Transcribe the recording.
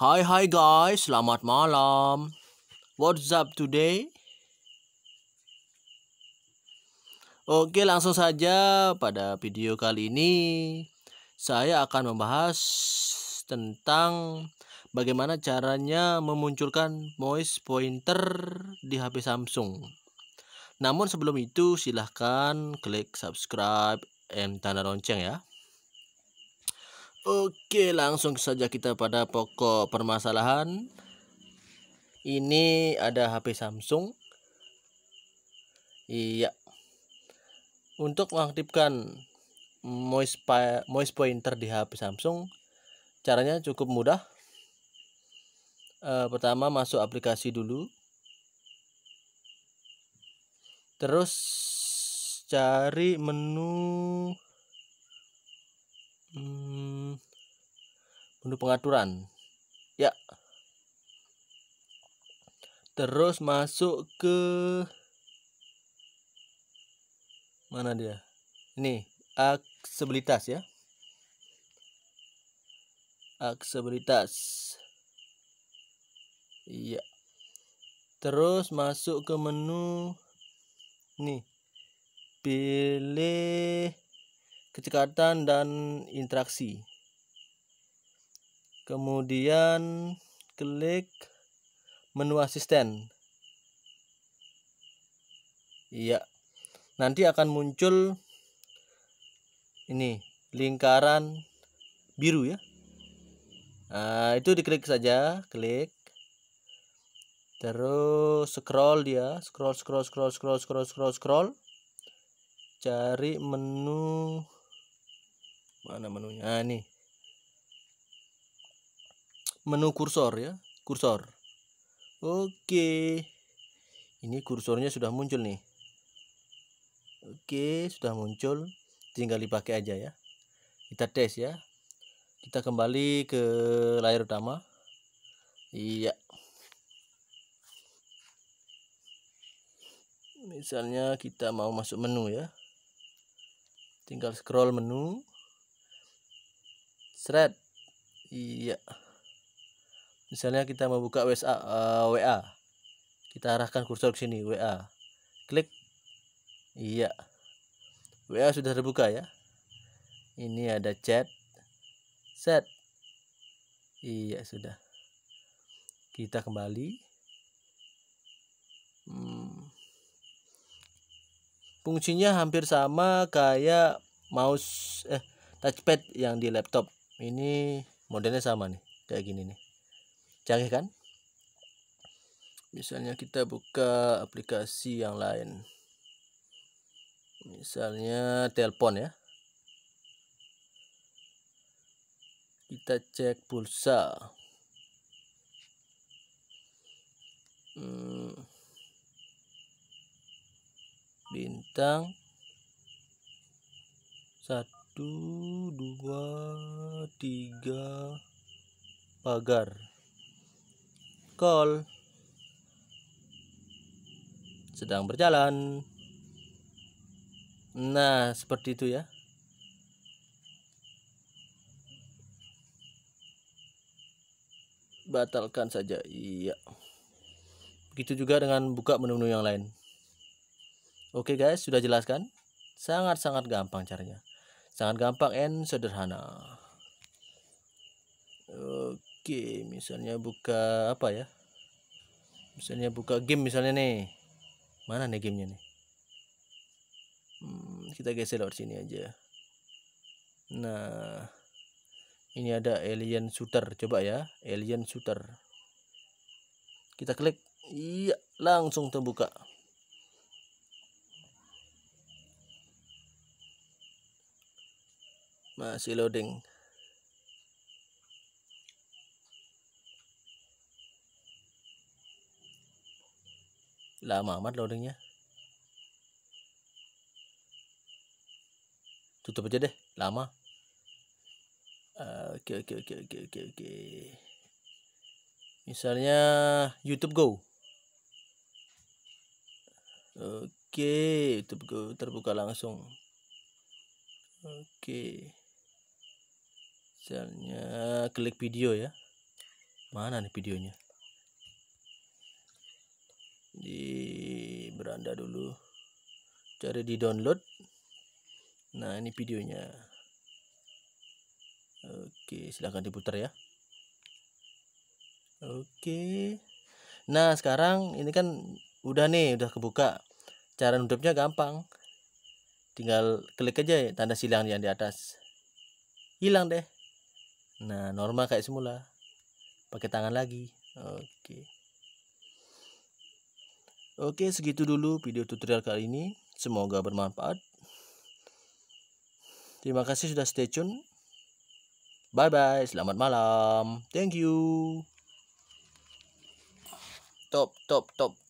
Hai hai guys, selamat malam. What's up today? Oke, langsung saja pada video kali ini saya akan membahas tentang bagaimana caranya memunculkan mouse pointer di HP Samsung. Namun sebelum itu silahkan klik subscribe dan tanda lonceng ya. Oke, langsung saja kita pada pokok permasalahan. Ini ada HP Samsung. Iya. Untuk mengaktifkan moist pointer di HP Samsung, caranya cukup mudah. E, pertama masuk aplikasi dulu. Terus cari menu Hmm, menu pengaturan. Ya. Terus masuk ke mana dia? Ini aksesibilitas ya. Aksesibilitas. Iya. Terus masuk ke menu nih. Pilih kecepatan dan interaksi. Kemudian klik menu asisten. Iya. Nanti akan muncul ini lingkaran biru ya. Nah, itu diklik saja, klik. Terus scroll dia, scroll scroll scroll scroll scroll scroll scroll. Cari menu mana menunya nah, ini menu kursor ya kursor oke ini kursornya sudah muncul nih oke sudah muncul tinggal dipakai aja ya kita tes ya kita kembali ke layar utama iya misalnya kita mau masuk menu ya tinggal scroll menu Seret. Iya. Misalnya kita mau buka uh, eh, WA. Kita arahkan kursor ke sini WA. Klik. Iya. WA sudah terbuka ya. Ini ada chat. Set. Iya, sudah. Kita kembali. Hmm. Fungsinya hampir sama kayak mouse eh touchpad yang di laptop ini modelnya sama nih kayak gini nih canggih kan misalnya kita buka aplikasi yang lain misalnya telepon ya kita cek pulsa hmm. bintang satu satu dua tiga pagar call sedang berjalan nah seperti itu ya batalkan saja iya begitu juga dengan buka menu-menu yang lain oke guys sudah jelaskan sangat-sangat gampang caranya sangat gampang and sederhana oke misalnya buka apa ya misalnya buka game misalnya nih mana nih gamenya nih hmm, kita geser lewat sini aja nah ini ada alien shooter coba ya alien shooter kita klik iya langsung terbuka masih loading lama amat loadingnya tutup aja deh lama eh, oke oke oke oke oke oke misalnya YouTube Go oke YouTube Go terbuka langsung oke okay misalnya klik video ya mana nih videonya di beranda dulu cari di download nah ini videonya oke silahkan diputar ya oke nah sekarang ini kan udah nih udah kebuka cara nutupnya gampang tinggal klik aja ya, tanda silang yang di atas hilang deh Nah, normal kayak semula. Pakai tangan lagi. Oke. Oke, segitu dulu video tutorial kali ini. Semoga bermanfaat. Terima kasih sudah stay tune. Bye-bye. Selamat malam. Thank you. Top, top, top.